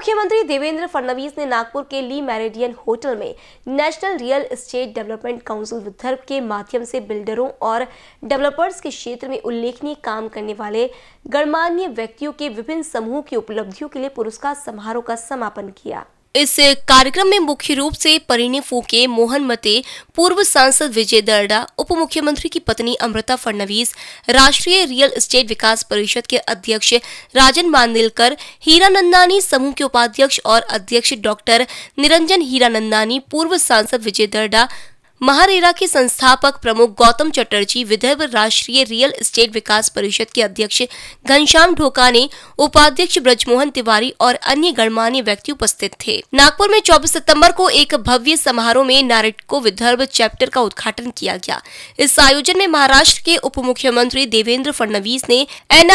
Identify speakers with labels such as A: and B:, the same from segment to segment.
A: मुख्यमंत्री देवेंद्र फडणवीस ने नागपुर के ली मैरिडियन होटल में national real estate development council Vidarbha के माध्यम से बिल्डरों और डेवलपर्स के क्षेत्र में उल्लेखनीय काम करने वाले गणमान्य व्यक्तियों के विभिन्न समूह की उपलब्धियों के लिए पुरस्कार समारोह का समापन किया इस कार्यक्रम में मुख्य रूप से परिणी फूके मोहन मते पूर्व सांसद विजय दर्डा उप मुख्यमंत्री की पत्नी अमृता फडणवीस राष्ट्रीय रियल एस्टेट विकास परिषद के अध्यक्ष राजन हीरा नंदानी समूह के उपाध्यक्ष और अध्यक्ष डॉक्टर निरंजन हीरानंदानी पूर्व सांसद विजय दर्डा महारेरा के संस्थापक प्रमुख गौतम चटर्जी विदर्भ राष्ट्रीय रियल एस्टेट विकास परिषद के अध्यक्ष घनश्याम ढोका ने उपाध्यक्ष ब्रजमोहन तिवारी और अन्य गणमान्य व्यक्ति उपस्थित थे नागपुर में 24 सितंबर को एक भव्य समारोह में नारिटको विदर्भ चैप्टर का उद्घाटन किया गया इस आयोजन में महाराष्ट्र के उप मुख्यमंत्री देवेंद्र फडणवीस ने एन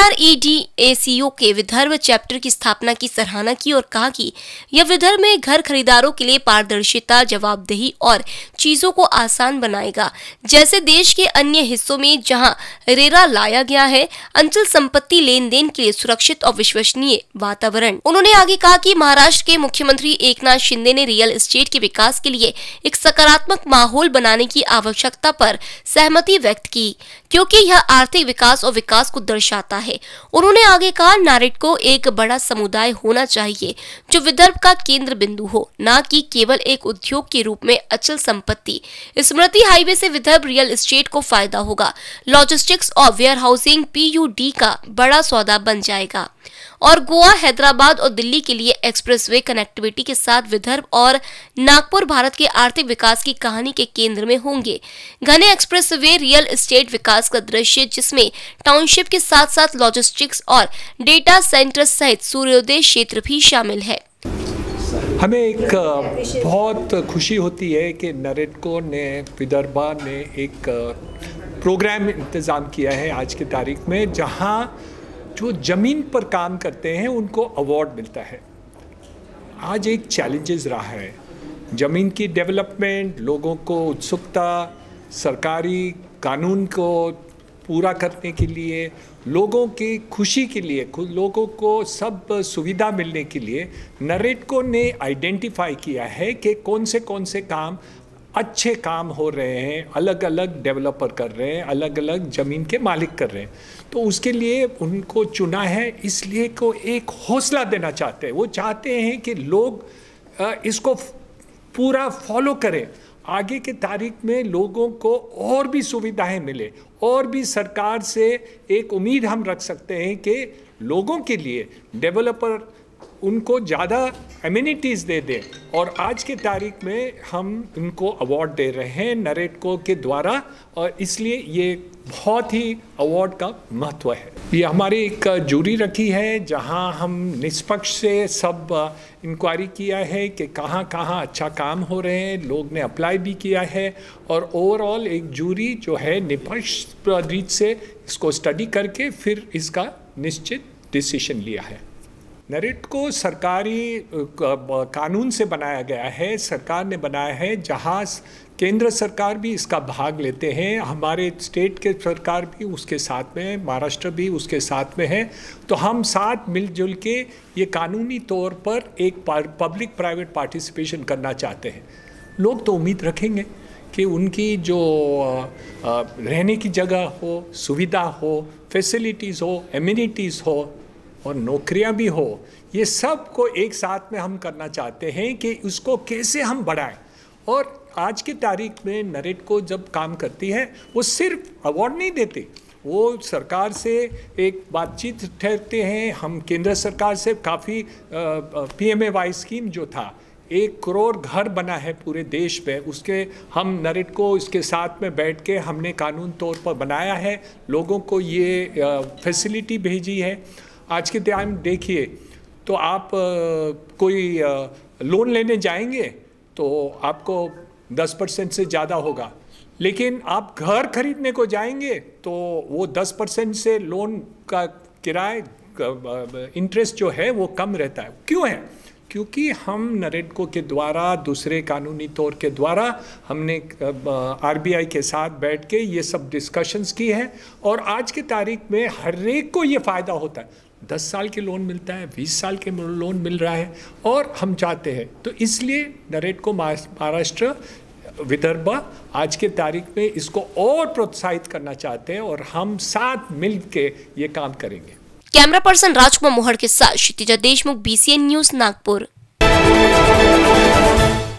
A: के विदर्भ चैप्टर की स्थापना की सराहना की और कहा की यह विदर्भ में घर खरीदारों के लिए पारदर्शिता जवाबदेही और चीजों को आसान बनाएगा जैसे देश के अन्य हिस्सों में जहां रेरा लाया गया है अंचल संपत्ति लेन देन के लिए सुरक्षित और विश्वसनीय वातावरण उन्होंने आगे कहा कि महाराष्ट्र के मुख्यमंत्री एकनाथ शिंदे ने रियल एस्टेट के विकास के लिए एक सकारात्मक माहौल बनाने की आवश्यकता पर सहमति व्यक्त की क्योंकि यह आर्थिक विकास और विकास को दर्शाता है उन्होंने आगे कहा नारिट को एक बड़ा समुदाय होना चाहिए जो विदर्भ का केंद्र बिंदु हो न कि केवल एक उद्योग के रूप में अचल संपत्ति स्मृति हाईवे से विदर्भ रियल एस्टेट को फायदा होगा लॉजिस्टिक्स और वेयर हाउसिंग पी का बड़ा सौदा बन जाएगा और गोवा हैदराबाद और दिल्ली के लिए एक्सप्रेसवे कनेक्टिविटी के साथ विदर्भ और नागपुर भारत के आर्थिक विकास की कहानी के केंद्र में होंगे घने एक्सप्रेसवे रियल एस्टेट विकास का दृश्य जिसमें टाउनशिप के साथ साथ लॉजिस्टिक्स और डेटा सेंटर सहित सूर्योदय क्षेत्र भी शामिल है
B: हमें एक बहुत खुशी होती है कि नरेडको ने विदर्भा ने एक प्रोग्राम इंतज़ाम किया है आज की तारीख में जहां जो ज़मीन पर काम करते हैं उनको अवार्ड मिलता है आज एक चैलेंजेस रहा है ज़मीन की डेवलपमेंट लोगों को उत्सुकता सरकारी कानून को पूरा करने के लिए लोगों की खुशी के लिए लोगों को सब सुविधा मिलने के लिए नरेटको ने आइडेंटिफाई किया है कि कौन से कौन से काम अच्छे काम हो रहे हैं अलग अलग डेवलपर कर रहे हैं अलग अलग ज़मीन के मालिक कर रहे हैं तो उसके लिए उनको चुना है इसलिए को एक हौसला देना चाहते हैं वो चाहते हैं कि लोग इसको पूरा फॉलो करें आगे के तारीख में लोगों को और भी सुविधाएं मिले और भी सरकार से एक उम्मीद हम रख सकते हैं कि लोगों के लिए डेवलपर उनको ज़्यादा एम्यूनिटीज़ दे दें और आज के तारीख में हम उनको अवार्ड दे रहे हैं नरेटको के द्वारा और इसलिए ये बहुत ही अवार्ड का महत्व है ये हमारी एक जूरी रखी है जहां हम निष्पक्ष से सब इंक्वायरी किया है कि कहां कहां अच्छा काम हो रहे हैं लोग ने अप्लाई भी किया है और ओवरऑल एक जूरी जो है निष्पक्ष रीत से इसको स्टडी करके फिर इसका निश्चित डिसीशन लिया है नरिट को सरकारी कानून से बनाया गया है सरकार ने बनाया है जहाँ केंद्र सरकार भी इसका भाग लेते हैं हमारे स्टेट के सरकार भी उसके साथ में महाराष्ट्र भी उसके साथ में है तो हम साथ मिलजुल के ये कानूनी तौर पर एक पब्लिक प्राइवेट पार्टिसिपेशन करना चाहते हैं लोग तो उम्मीद रखेंगे कि उनकी जो रहने की जगह हो सुविधा हो फैसिलिटीज़ हो एम्यूनिटीज़ हो और नौकरियां भी हो ये सब को एक साथ में हम करना चाहते हैं कि उसको कैसे हम बढ़ाएं और आज की तारीख में नरेट को जब काम करती है वो सिर्फ अवार्ड नहीं देते वो सरकार से एक बातचीत ठहरते हैं हम केंद्र सरकार से काफ़ी P M A Y scheme जो था एक करोड़ घर बना है पूरे देश में उसके हम नरेट को इसके साथ में बैठ के हमने कानून तौर पर बनाया है लोगों को ये फैसिलिटी भेजी है आज के टाइम देखिए तो आप कोई लोन लेने जाएंगे तो आपको 10 परसेंट से ज़्यादा होगा लेकिन आप घर खरीदने को जाएंगे तो वो 10 परसेंट से लोन का किराए इंटरेस्ट जो है वो कम रहता है क्यों है क्योंकि हम नरेडको के द्वारा दूसरे कानूनी तौर के द्वारा हमने आरबीआई के साथ बैठ के ये सब डिस्कशंस की है और आज के तारीख में हर एक को ये फ़ायदा होता है दस साल के लोन मिलता है बीस साल के लोन मिल रहा है और हम चाहते हैं तो इसलिए नरेट को महाराष्ट्र विदर्भ आज के तारीख में इसको और प्रोत्साहित करना चाहते हैं और हम साथ मिल के ये काम करेंगे
A: कैमरा पर्सन राजकुमार मोहर के साथ क्षितिजा देशमुख बीसीएन न्यूज नागपुर